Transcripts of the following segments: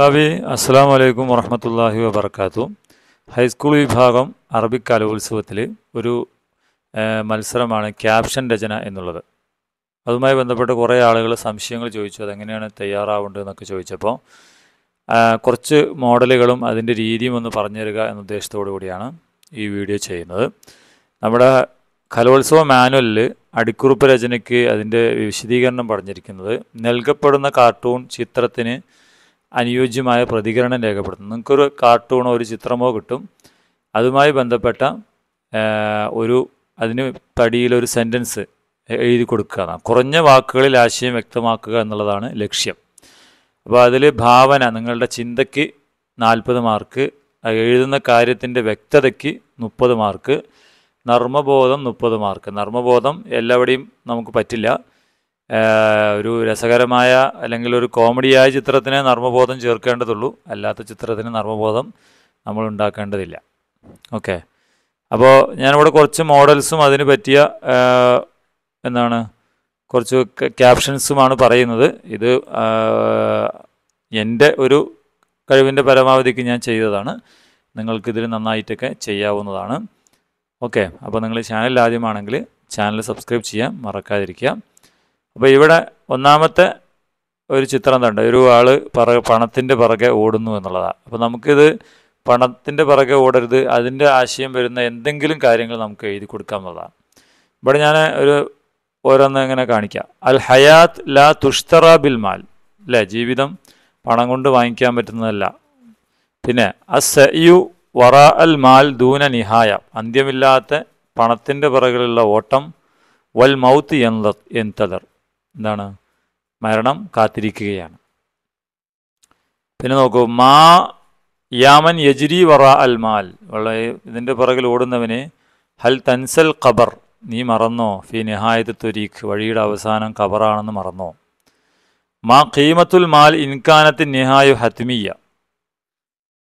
മാതാവി അസ്സാം വലൈക്കും വറഹമത്തല്ലാഹി വബർക്കാത്തു ഹൈസ്കൂൾ വിഭാഗം അറബിക് കലോത്സവത്തിൽ ഒരു മത്സരമാണ് ക്യാപ്ഷൻ രചന എന്നുള്ളത് അതുമായി ബന്ധപ്പെട്ട് കുറേ ആളുകൾ സംശയങ്ങൾ ചോദിച്ചു അതെങ്ങനെയാണ് തയ്യാറാവേണ്ടത് എന്നൊക്കെ ചോദിച്ചപ്പോൾ കുറച്ച് മോഡലുകളും അതിൻ്റെ രീതിയും ഒന്ന് പറഞ്ഞു തരിക എന്ന ഉദ്ദേശത്തോടു കൂടിയാണ് ഈ വീഡിയോ ചെയ്യുന്നത് നമ്മുടെ കലോത്സവ മാനുവലിൽ അടിക്കുറിപ്പ് രചനയ്ക്ക് അതിൻ്റെ വിശദീകരണം പറഞ്ഞിരിക്കുന്നത് നൽകപ്പെടുന്ന കാർട്ടൂൺ ചിത്രത്തിന് അനുയോജ്യമായ പ്രതികരണം രേഖപ്പെടുത്തുന്നു നിങ്ങൾക്കൊരു കാർട്ടൂണോ ഒരു ചിത്രമോ കിട്ടും അതുമായി ബന്ധപ്പെട്ട ഒരു അതിന് തടിയിലൊരു സെൻറ്റൻസ് എഴുതി കൊടുക്കുക കുറഞ്ഞ വാക്കുകളിൽ ആശയം വ്യക്തമാക്കുക എന്നുള്ളതാണ് ലക്ഷ്യം അപ്പോൾ അതിൽ ഭാവന നിങ്ങളുടെ ചിന്തയ്ക്ക് നാൽപ്പത് മാർക്ക് എഴുതുന്ന കാര്യത്തിൻ്റെ വ്യക്തതയ്ക്ക് മുപ്പത് മാർക്ക് നർമ്മബോധം മുപ്പത് മാർക്ക് നർമ്മബോധം എല്ലാവിടെയും നമുക്ക് പറ്റില്ല ഒരു രസകരമായ അല്ലെങ്കിൽ ഒരു കോമഡിയായ ചിത്രത്തിന് നർമ്മബോധം ചേർക്കേണ്ടതുള്ളൂ അല്ലാത്ത ചിത്രത്തിന് നർമ്മബോധം നമ്മൾ ഉണ്ടാക്കേണ്ടതില്ല ഓക്കെ അപ്പോൾ ഞാനിവിടെ കുറച്ച് മോഡൽസും അതിന് പറ്റിയ എന്താണ് കുറച്ച് ക്യാപ്ഷൻസുമാണ് പറയുന്നത് ഇത് എൻ്റെ ഒരു കഴിവിൻ്റെ പരമാവധിക്ക് ഞാൻ ചെയ്തതാണ് നിങ്ങൾക്കിതിൽ നന്നായിട്ടൊക്കെ ചെയ്യാവുന്നതാണ് ഓക്കെ അപ്പോൾ നിങ്ങൾ ചാനൽ ആദ്യമാണെങ്കിൽ ചാനൽ സബ്സ്ക്രൈബ് ചെയ്യാൻ മറക്കാതിരിക്കുക അപ്പോൾ ഇവിടെ ഒന്നാമത്തെ ഒരു ചിത്രം തന്നെ ഒരു ആൾ പറ പണത്തിൻ്റെ പിറകെ ഓടുന്നു എന്നുള്ളതാണ് അപ്പോൾ നമുക്കിത് പണത്തിൻ്റെ പിറകെ ഓടരുത് അതിൻ്റെ ആശയം വരുന്ന എന്തെങ്കിലും കാര്യങ്ങൾ നമുക്ക് എഴുതി കൊടുക്കാമെന്നുള്ളതാണ് ഇവിടെ ഞാൻ ഒരു ഓരോന്ന് ഇങ്ങനെ കാണിക്കാം അൽ ഹയാത്ത് ലാ തുഷ്തറ ബിൽ മാൽ അല്ലേ ജീവിതം പണം കൊണ്ട് വാങ്ങിക്കാൻ പറ്റുന്നതല്ല പിന്നെ അ യു വറ അൽ മാൽ ദൂന നിഹായ അന്ത്യമില്ലാത്ത പണത്തിൻ്റെ പിറകിലുള്ള ഓട്ടം വൽ മൗത്ത് എന്തതർ എന്താണ് മരണം കാത്തിരിക്കുകയാണ് പിന്നെ നോക്കൂ മാ യാമൻ യജിരി വറ അൽമാൽ വള്ള ഇതിൻ്റെ പുറകിൽ ഓടുന്നവനെ ഹൽ തൻസൽ ഖബർ നീ മറന്നോ ഫി നിഹായത്ത് തുരീഖ് വഴിയുടെ അവസാനം ഖബറാണെന്ന് മറന്നോ മാ ഖീമത്തുൽ മാൽ ഇൻകാനത്തിൻ നിഹായു ഹത്മിയ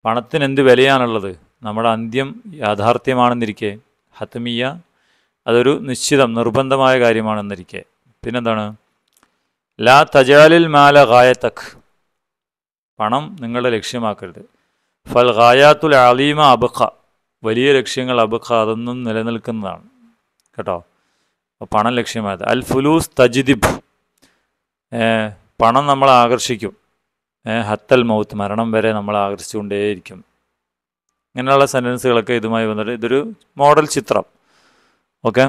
പണത്തിന് എന്ത് വിലയാണുള്ളത് നമ്മുടെ അന്ത്യം യാഥാർത്ഥ്യമാണെന്നിരിക്കെ ഹത്മിയ അതൊരു നിശ്ചിതം നിർബന്ധമായ കാര്യമാണെന്നിരിക്കെ പിന്നെന്താണ് ലാ തജാലിൽ മാല ഗായത്തഖ് പണം നിങ്ങളുടെ ലക്ഷ്യമാക്കരുത് ഫൽ ഗായാത്തുൽ അലീമ അബഖ വലിയ ലക്ഷ്യങ്ങൾ അബഖ അതൊന്നും നിലനിൽക്കുന്നതാണ് കേട്ടോ അപ്പോൾ പണം ലക്ഷ്യമായത് അൽ ഫുലൂസ് തജിദിബ് പണം നമ്മൾ ആകർഷിക്കും ഹത്തൽ മൗത്ത് മരണം വരെ നമ്മൾ ആകർഷിച്ചുകൊണ്ടേയിരിക്കും ഇങ്ങനെയുള്ള സെൻറ്റൻസുകളൊക്കെ ഇതുമായി വന്നിട്ട് ഇതൊരു മോഡൽ ചിത്രം ഓക്കെ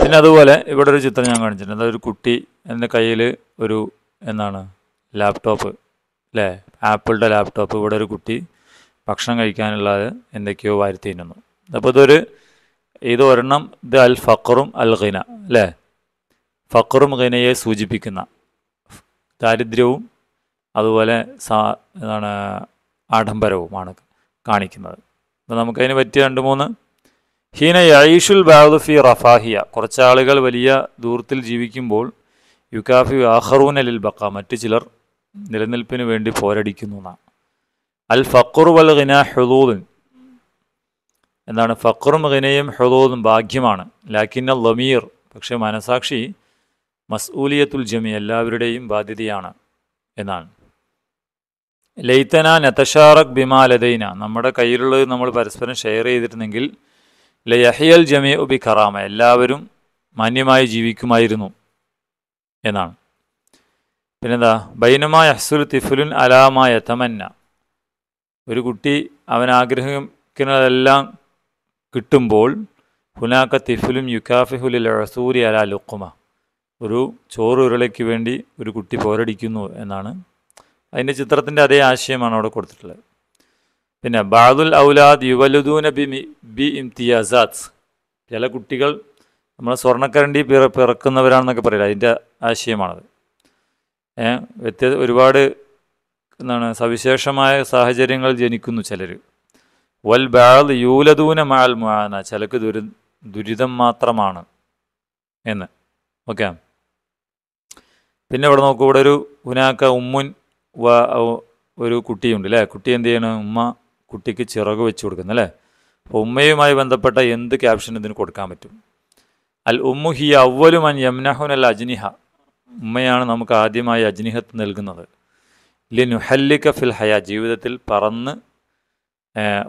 പിന്നെ അതുപോലെ ഇവിടെ ഒരു ചിത്രം ഞാൻ കാണിച്ചിട്ടുണ്ട് അതൊരു കുട്ടി എൻ്റെ കയ്യിൽ ഒരു എന്താണ് ലാപ്ടോപ്പ് അല്ലേ ആപ്പിളുടെ ലാപ്ടോപ്പ് ഇവിടെ ഒരു കുട്ടി ഭക്ഷണം കഴിക്കാനുള്ളത് എന്തൊക്കെയോ വാരി തിന്നുന്നു അപ്പോൾ ഇതൊരു ഇത് ഒരെണ്ണം ഇത് അൽ ഫക്കറും അൽ ഖിന അല്ലേ ഫക്കറും ഖിനയെ സൂചിപ്പിക്കുന്ന ദാരിദ്ര്യവും അതുപോലെ സാ എന്താണ് ആഡംബരവുമാണ് കാണിക്കുന്നത് അപ്പോൾ നമുക്കതിന് പറ്റിയ രണ്ട് മൂന്ന് ഹീന യൈഷുൽ ബാദുഫി റഫാഹിയ കുറച്ചാളുകൾ വലിയ ദൂരത്തിൽ ജീവിക്കുമ്പോൾ യുക്കാഫി ആഹറൂനലിൽ ബക്ക മറ്റു ചിലർ നിലനിൽപ്പിന് വേണ്ടി പോരടിക്കുന്നു എന്നാണ് അൽ ഫക്കുർ വൽ ഖിന ഹുദൂദൻ എന്താണ് ഫക്കുറും ഖിനയും ഹുദൂദും ഭാഗ്യമാണ് ലാക്കിന്ന ലമീർ പക്ഷേ മനസാക്ഷി മസ്ഊലിയത്തുൽ ജമി എല്ലാവരുടെയും ബാധ്യതയാണ് എന്നാണ് ലൈത്തന നത്തഷാറക് ബിമാലതൈന നമ്മുടെ കയ്യിലുള്ളത് നമ്മൾ പരസ്പരം ഷെയർ ചെയ്തിരുന്നെങ്കിൽ ലയഹിയൽ ജമി ഉബി ഖറാമ എല്ലാവരും മാന്യമായി ജീവിക്കുമായിരുന്നു എന്നാണ് പിന്നെന്താ ബൈനമായ അഹ്സുൽ തിഫുലുൻ അലാമായ തമന്ന ഒരു കുട്ടി അവൻ ആഗ്രഹിക്കുന്നതെല്ലാം കിട്ടുമ്പോൾ ഹുനാക്ക തിഫുലും യുക്കാഫിഹുലിൽ റസൂരി അല ലുക്കുമ ഒരു ചോറ് ഉരുളയ്ക്ക് വേണ്ടി ഒരു കുട്ടി പോരടിക്കുന്നു എന്നാണ് അതിൻ്റെ ചിത്രത്തിൻ്റെ അതേ ആശയമാണ് അവിടെ കൊടുത്തിട്ടുള്ളത് പിന്നെ ബാദുൽ ഔലാദ് യുവലുദൂന ബി ബി ഇംതിയാസാത്ത് ചില കുട്ടികൾ നമ്മൾ സ്വർണ്ണക്കരണ്ടി പിറ പിറക്കുന്നവരാണെന്നൊക്കെ പറയില്ല അതിൻ്റെ ആശയമാണത് വ്യത്യ ഒരുപാട് എന്താണ് സവിശേഷമായ സാഹചര്യങ്ങൾ ജനിക്കുന്നു ചിലർ വൽ ബാൾ യൂലദൂന മാൽ മുആന ചിലക്ക് ദുരി ദുരിതം മാത്രമാണ് എന്ന് ഓക്കെ പിന്നെ ഇവിടെ നോക്കൂ ഇവിടെ ഒരു ഉനാക്ക ഉമ്മുൻ വ ഒരു കുട്ടിയുണ്ട് അല്ലേ കുട്ടി എന്ത് ചെയ്യണം ഉമ്മ കുട്ടിക്ക് ചിറക് വെച്ച് കൊടുക്കുന്നു അല്ലേ അപ്പോൾ ഉമ്മയുമായി ബന്ധപ്പെട്ട എന്ത് ക്യാപ്ഷൻ ഇതിന് കൊടുക്കാൻ പറ്റും അൽ ഉമ്മു ഹി അവലുമൻ യംനഹുൻ അൽ അജ്നിഹ ഉമ്മയാണ് നമുക്ക് ആദ്യമായി അജ്നിഹത്ത് നൽകുന്നത് ലിനുഹല്ലിക്ക ഫിൽ ഹയ ജീവിതത്തിൽ പറന്ന്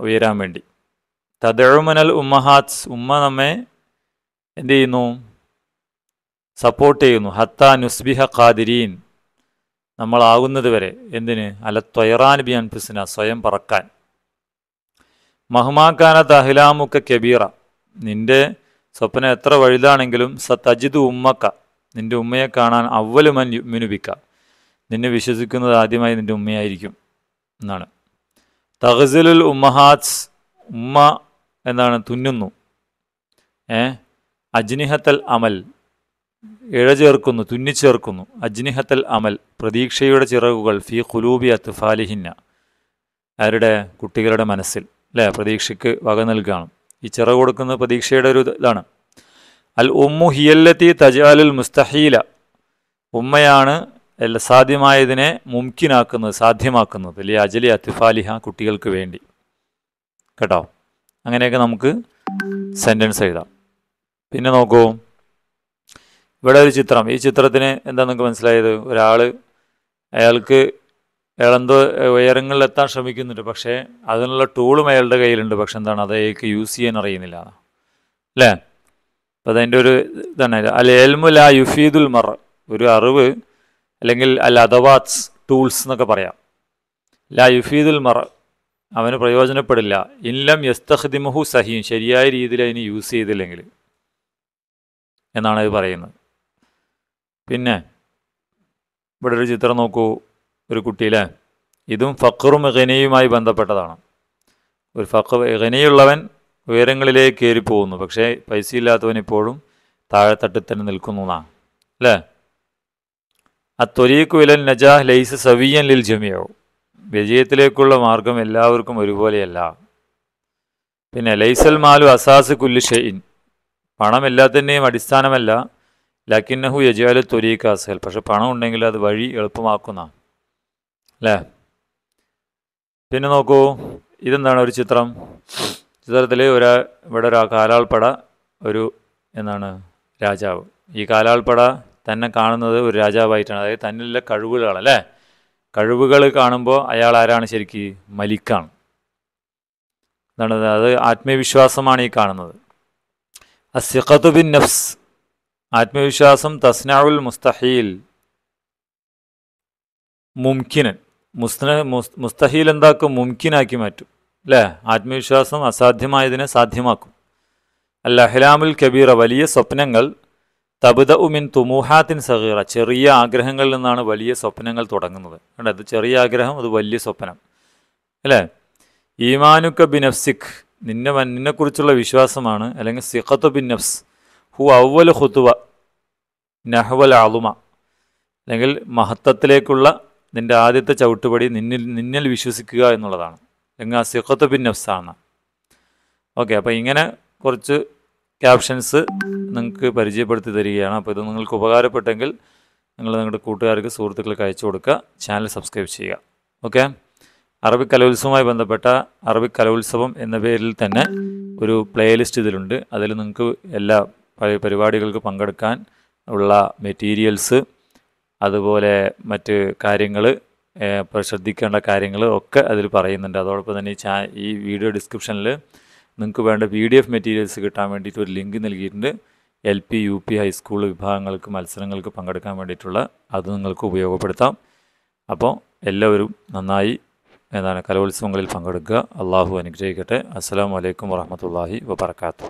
ഉയരാൻ വേണ്ടി തദഴുമനൽ ഉമ്മഹാത്സ് ഉമ്മ നമ്മെ എന്ത് ചെയ്യുന്നു സപ്പോർട്ട് ചെയ്യുന്നു ഹത്ത നുസ്ബിഹ ഖാദിരീൻ നമ്മളാകുന്നത് വരെ എന്തിന് അല ത്വയറാൻ ബി അൻഫിസിന സ്വയം പറക്കാൻ മഹ്മാക്കാന തഹ്ലാമുക്ക കബീറ നിൻ്റെ സ്വപ്നം എത്ര വഴുതാണെങ്കിലും സത്തജിത് ഉമ്മക്ക നിന്റെ ഉമ്മയെ കാണാൻ അവലുമൻ മിനുപിക്ക നിന്നെ വിശ്വസിക്കുന്നത് ആദ്യമായി നിന്റെ ഉമ്മയായിരിക്കും എന്നാണ് തഹസിലുൽ ഉമ്മഹാസ് ഉമ്മ എന്നാണ് തുന്നുന്നു ഏ അജ്നിഹത്തൽ അമൽ തുന്നി തുന്നിച്ചേർക്കുന്നു അജ്നിഹത്തൽ അമൽ പ്രതീക്ഷയുടെ ചിറകുകൾ ഫി ഖുലൂബി അത്ത് ഫാലിഹിന്ന അവരുടെ കുട്ടികളുടെ മനസ്സിൽ അല്ലേ പ്രതീക്ഷയ്ക്ക് വക നൽകുകയാണ് ഈ ചിറ കൊടുക്കുന്ന പ്രതീക്ഷയുടെ ഒരു ഇതാണ് അൽ ഉമ്മു ഹിയല്ലത്തി തജാലുൽ മുസ്തഹീല ഉമ്മയാണ് സാധ്യമായതിനെ മുംകിനാക്കുന്നത് സാധ്യമാക്കുന്നത് അല്ലെ അജലി അത്തിഫാലിഹ കുട്ടികൾക്ക് വേണ്ടി കേട്ടോ അങ്ങനെയൊക്കെ നമുക്ക് സെൻറ്റൻസ് എഴുതാം പിന്നെ നോക്കൂ ഇവിടെ ഒരു ചിത്രം ഈ ചിത്രത്തിന് എന്താ നിങ്ങൾക്ക് മനസ്സിലായത് ഒരാൾ അയാൾക്ക് അയാൾ ഉയരങ്ങളിൽ എത്താൻ ശ്രമിക്കുന്നുണ്ട് പക്ഷേ അതിനുള്ള ടൂളും അയാളുടെ കയ്യിലുണ്ട് പക്ഷെ എന്താണ് അത് അയാൾക്ക് യൂസ് ചെയ്യാൻ അറിയുന്നില്ല അല്ലേ അപ്പം അതിൻ്റെ ഒരു ഇതാണ് അൽ എൽമു ലാ യുഫീദുൽ മർ ഒരു അറിവ് അല്ലെങ്കിൽ അൽ അദവാത്സ് ടൂൾസ് എന്നൊക്കെ പറയാം ലാ യുഫീദുൽ മർ അവന് പ്രയോജനപ്പെടില്ല ഇല്ലം യസ്തഹദിമഹു സഹീം ശരിയായ രീതിയിൽ അതിന് യൂസ് ചെയ്തില്ലെങ്കിൽ എന്നാണ് ഇത് പറയുന്നത് പിന്നെ ഇവിടെ ഒരു ചിത്രം നോക്കൂ ഒരു കുട്ടിയിലെ ഇതും ഫക്കറും ഖനിയുമായി ബന്ധപ്പെട്ടതാണ് ഒരു ഫക്കർ ഖനിയുള്ളവൻ ഉയരങ്ങളിലേക്ക് കയറി പോകുന്നു പക്ഷേ പൈസ ഇല്ലാത്തവൻ ഇപ്പോഴും താഴെത്തട്ടിൽ തന്നെ നിൽക്കുന്നു എന്നാണ് അല്ലേ ആ ത്വരീക്കു ഇലൻ നജാഹ് ലൈസ് സവിയൻ ലിൽ ജമിയാവും വിജയത്തിലേക്കുള്ള മാർഗം എല്ലാവർക്കും ഒരുപോലെയല്ല പിന്നെ ലൈസൽ മാലു അസാസ് കുല്ലു ഷെയിൻ പണം എല്ലാത്തിൻ്റെയും അടിസ്ഥാനമല്ല ലക്കിന്നഹു യജാലു ത്വരീക്ക് അസൽ പക്ഷെ പണം ഉണ്ടെങ്കിൽ അത് വഴി എളുപ്പമാക്കുന്നതാണ് അല്ലേ പിന്നെ നോക്കൂ ഇതെന്താണ് ഒരു ചിത്രം ചിത്രത്തിൽ ഒരു ഇവിടെ ഒരു കാലാൾപ്പട ഒരു എന്താണ് രാജാവ് ഈ കാലാൾപ്പട തന്നെ കാണുന്നത് ഒരു രാജാവായിട്ടാണ് അതായത് തന്നിലുള്ള കഴിവുകളാണല്ലേ കഴിവുകൾ കാണുമ്പോൾ അയാൾ ആരാണ് ശരിക്ക് മലിക്കാണ് എന്താണ് അത് ആത്മവിശ്വാസമാണ് ഈ കാണുന്നത് അസിഖത്തു ബിൻ നഫ്സ് ആത്മവിശ്വാസം തസ്നാവുൽ മുസ്തഹീൽ മുംകിനൻ മുസ്ന മുസ്തഹീൽ എന്താക്കും മുംകിനാക്കി മാറ്റും അല്ലേ ആത്മവിശ്വാസം അസാധ്യമായതിനെ സാധ്യമാക്കും അല്ലഹ്ലാമുൽ കബീറ വലിയ സ്വപ്നങ്ങൾ തബുദ ഉമിൻ തുമൂഹാത്തിൻ സഹീറ ചെറിയ ആഗ്രഹങ്ങളിൽ നിന്നാണ് വലിയ സ്വപ്നങ്ങൾ തുടങ്ങുന്നത് കണ്ടോ അത് ചെറിയ ആഗ്രഹം അത് വലിയ സ്വപ്നം അല്ലേ ഈമാനുക്ക നഫ്സിഖ് നിന്നെ നിന്നെക്കുറിച്ചുള്ള വിശ്വാസമാണ് അല്ലെങ്കിൽ സിഖത്ത് ബിൻ നഫ്സ് ഹു അവൽ ഹുത്തുവ നഹ്വൽ ആളുമ അല്ലെങ്കിൽ മഹത്വത്തിലേക്കുള്ള നിൻ്റെ ആദ്യത്തെ ചവിട്ടുപടി നിന്നിൽ നിന്നിൽ വിശ്വസിക്കുക എന്നുള്ളതാണ് എങ്ങാ സിഹത്ത് ബിൻ നഫ്സാണ് ഓക്കെ അപ്പോൾ ഇങ്ങനെ കുറച്ച് ക്യാപ്ഷൻസ് നിങ്ങൾക്ക് പരിചയപ്പെടുത്തി തരികയാണ് അപ്പോൾ ഇത് നിങ്ങൾക്ക് ഉപകാരപ്പെട്ടെങ്കിൽ നിങ്ങൾ നിങ്ങളുടെ കൂട്ടുകാർക്ക് സുഹൃത്തുക്കൾക്ക് അയച്ചു കൊടുക്കുക ചാനൽ സബ്സ്ക്രൈബ് ചെയ്യുക ഓക്കെ അറബി കലോത്സവവുമായി ബന്ധപ്പെട്ട അറബി കലോത്സവം എന്ന പേരിൽ തന്നെ ഒരു പ്ലേലിസ്റ്റ് ഇതിലുണ്ട് അതിൽ നിങ്ങൾക്ക് എല്ലാ പരിപാടികൾക്ക് പങ്കെടുക്കാൻ ഉള്ള മെറ്റീരിയൽസ് അതുപോലെ മറ്റ് കാര്യങ്ങൾ ശ്രദ്ധിക്കേണ്ട കാര്യങ്ങൾ ഒക്കെ അതിൽ പറയുന്നുണ്ട് അതോടൊപ്പം തന്നെ ഈ ചാ ഈ വീഡിയോ ഡിസ്ക്രിപ്ഷനിൽ നിങ്ങൾക്ക് വേണ്ട പി ഡി എഫ് മെറ്റീരിയൽസ് കിട്ടാൻ വേണ്ടിയിട്ട് ഒരു ലിങ്ക് നൽകിയിട്ടുണ്ട് L P U P high school വിഭാഗങ്ങൾക്ക് മത്സരങ്ങൾക്ക് പങ്കെടുക്കാൻ വേണ്ടിയിട്ടുള്ള അത് നിങ്ങൾക്ക് ഉപയോഗപ്പെടുത്താം അപ്പോൾ എല്ലാവരും നന്നായി എന്താണ് കലോത്സവങ്ങളിൽ പങ്കെടുക്കുക അള്ളാഹു അനുഗ്രഹിക്കട്ടെ അസ്സാം വലൈക്കും വാഹമത്തല്ലാഹി വാത്തു